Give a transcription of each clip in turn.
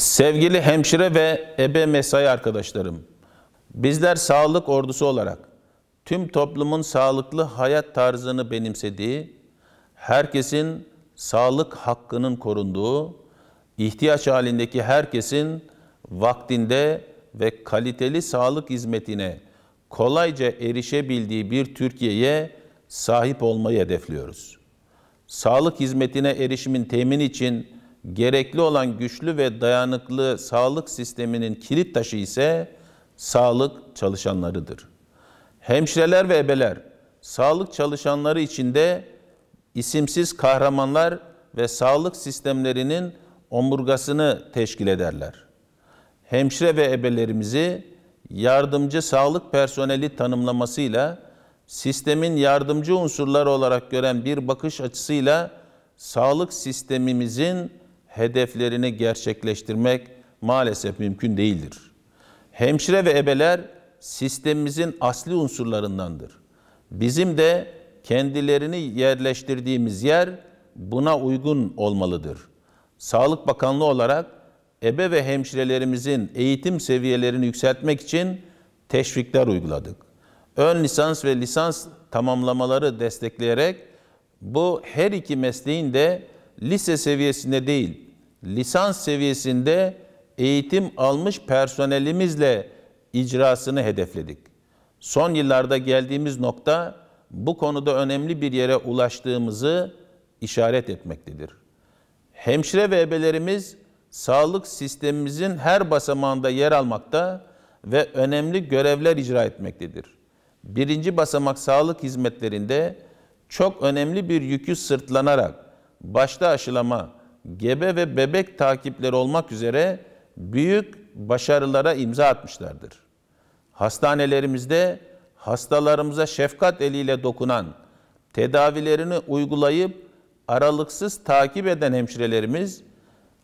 Sevgili hemşire ve ebe mesai arkadaşlarım, bizler sağlık ordusu olarak tüm toplumun sağlıklı hayat tarzını benimsediği, herkesin sağlık hakkının korunduğu, ihtiyaç halindeki herkesin vaktinde ve kaliteli sağlık hizmetine kolayca erişebildiği bir Türkiye'ye sahip olmayı hedefliyoruz. Sağlık hizmetine erişimin temin için gerekli olan güçlü ve dayanıklı sağlık sisteminin kilit taşı ise sağlık çalışanlarıdır. Hemşireler ve ebeler, sağlık çalışanları içinde isimsiz kahramanlar ve sağlık sistemlerinin omurgasını teşkil ederler. Hemşire ve ebelerimizi yardımcı sağlık personeli tanımlamasıyla sistemin yardımcı unsurları olarak gören bir bakış açısıyla sağlık sistemimizin hedeflerini gerçekleştirmek maalesef mümkün değildir. Hemşire ve ebeler sistemimizin asli unsurlarındandır. Bizim de kendilerini yerleştirdiğimiz yer buna uygun olmalıdır. Sağlık Bakanlığı olarak ebe ve hemşirelerimizin eğitim seviyelerini yükseltmek için teşvikler uyguladık. Ön lisans ve lisans tamamlamaları destekleyerek bu her iki mesleğin de lise seviyesinde değil, lisans seviyesinde eğitim almış personelimizle icrasını hedefledik. Son yıllarda geldiğimiz nokta bu konuda önemli bir yere ulaştığımızı işaret etmektedir. Hemşire ve ebelerimiz sağlık sistemimizin her basamağında yer almakta ve önemli görevler icra etmektedir. Birinci basamak sağlık hizmetlerinde çok önemli bir yükü sırtlanarak başta aşılama, gebe ve bebek takipleri olmak üzere büyük başarılara imza atmışlardır. Hastanelerimizde hastalarımıza şefkat eliyle dokunan, tedavilerini uygulayıp aralıksız takip eden hemşirelerimiz,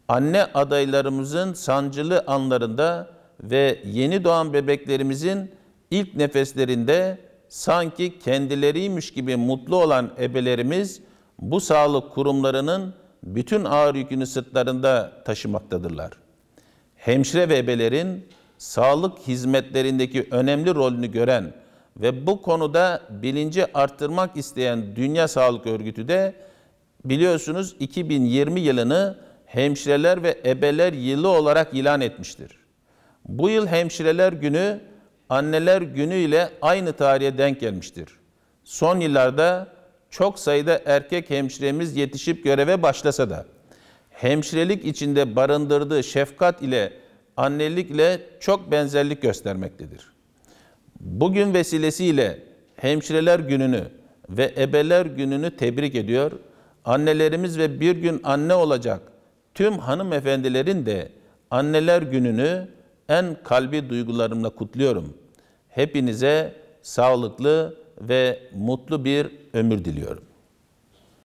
anne adaylarımızın sancılı anlarında ve yeni doğan bebeklerimizin ilk nefeslerinde sanki kendileriymiş gibi mutlu olan ebelerimiz bu sağlık kurumlarının bütün ağır yükünü sırtlarında taşımaktadırlar. Hemşire ve ebelerin sağlık hizmetlerindeki önemli rolünü gören ve bu konuda bilinci arttırmak isteyen Dünya Sağlık Örgütü de biliyorsunuz 2020 yılını hemşireler ve ebeler yılı olarak ilan etmiştir. Bu yıl hemşireler günü anneler günü ile aynı tarihe denk gelmiştir. Son yıllarda çok sayıda erkek hemşiremiz yetişip göreve başlasa da hemşirelik içinde barındırdığı şefkat ile annelikle çok benzerlik göstermektedir. Bugün vesilesiyle hemşireler gününü ve ebeler gününü tebrik ediyor. Annelerimiz ve bir gün anne olacak tüm hanımefendilerin de anneler gününü en kalbi duygularımla kutluyorum. Hepinize sağlıklı, ve mutlu bir ömür diliyorum.